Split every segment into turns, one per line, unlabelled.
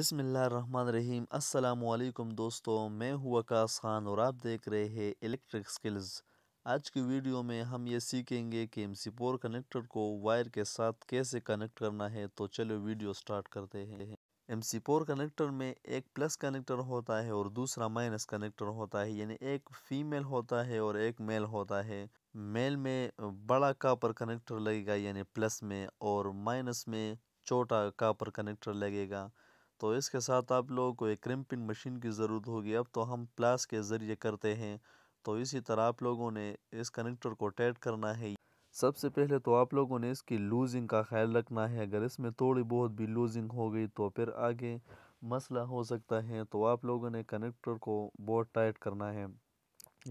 बसमीम् अल्लाम दोस्तों मैं हुआ कास खान और आप देख रहे हैं इलेक्ट्रिक स्किल्स आज की वीडियो में हम ये सीखेंगे कि एम सी पोर कनेक्टर को वायर के साथ कैसे कनेक्ट करना है तो चलो वीडियो स्टार्ट करते हैं एम सी पोर कनेक्टर में एक प्लस कनेक्टर होता है और दूसरा माइनस कनेक्टर होता है यानी एक फीमेल होता है और एक मेल होता है मेल में बड़ा कापर कनेक्टर लगेगा यानी प्लस में और माइनस में छोटा कापर कनेक्टर लगेगा तो इसके साथ आप लोगों को एक क्रिम्पिंग मशीन की ज़रूरत होगी अब तो हम प्लास के ज़रिए करते हैं तो इसी तरह आप लोगों ने इस कनेक्टर को टाइट करना है सबसे पहले तो आप लोगों ने इसकी लूजिंग का ख्याल रखना है अगर इसमें थोड़ी बहुत भी लूजिंग हो गई तो फिर आगे मसला हो सकता है तो आप लोगों ने कनेक्टर को बहुत टाइट करना है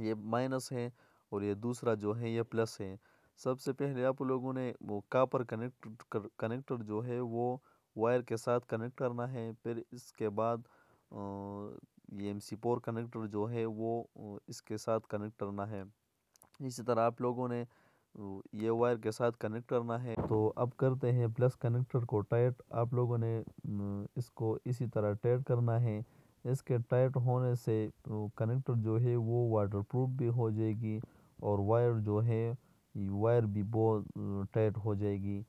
ये माइनस है और ये दूसरा जो है ये प्लस है सबसे पहले आप लोगों ने वो कापर कनेक्ट कनेक्टर जो है वो वायर के साथ कनेक्ट करना है फिर इसके बाद ये एम सी पोर कनेक्टर जो है वो इसके साथ कनेक्ट करना है इसी तरह आप लोगों ने ये वायर के साथ कनेक्ट करना है तो अब करते हैं प्लस कनेक्टर को टाइट आप लोगों ने इसको इसी तरह टाइट करना है इसके टाइट होने से कनेक्टर जो है वो वाटरप्रूफ भी हो जाएगी और वायर जो है वायर भी बहुत टाइट हो जाएगी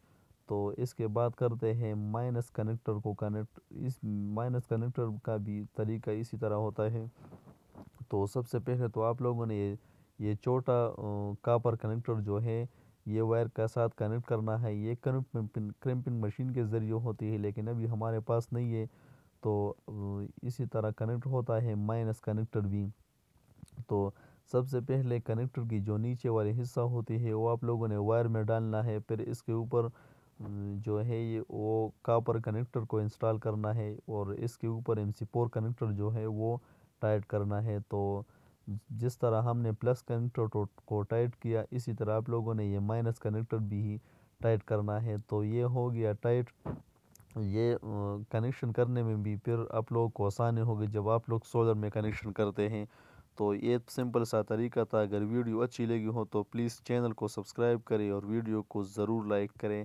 तो इसके बाद करते हैं माइनस कनेक्टर को कनेक्ट इस माइनस कनेक्टर का भी तरीका इसी तरह होता है तो सबसे पहले तो आप लोगों ने ये ये छोटा कापर कनेक्टर जो है ये वायर का साथ कनेक्ट करना है ये कनेक्ट क्रम्पिंग मशीन के ज़रिए होती है लेकिन अभी हमारे पास नहीं है तो इसी तरह कनेक्ट होता है माइनस कनेक्टर भी तो सबसे पहले कनेक्टर की जो नीचे वाले हिस्सा होती है वो आप लोगों ने वायर में डालना है फिर इसके ऊपर जो है ये वो कापर कनेक्टर को इंस्टॉल करना है और इसके ऊपर एम सी फोर कनेक्टर जो है वो टाइट करना है तो जिस तरह हमने प्लस कनेक्टर को टाइट किया इसी तरह आप लोगों ने ये माइनस कनेक्टर भी टाइट करना है तो ये हो गया टाइट ये कनेक्शन करने में भी फिर आप लोगों को आसानी होगी जब आप लोग सोलर में कनेक्शन करते हैं तो ये सिंपल सा तरीका था अगर वीडियो अच्छी लगी हो तो प्लीज़ चैनल को सब्सक्राइब करें और वीडियो को ज़रूर लाइक करें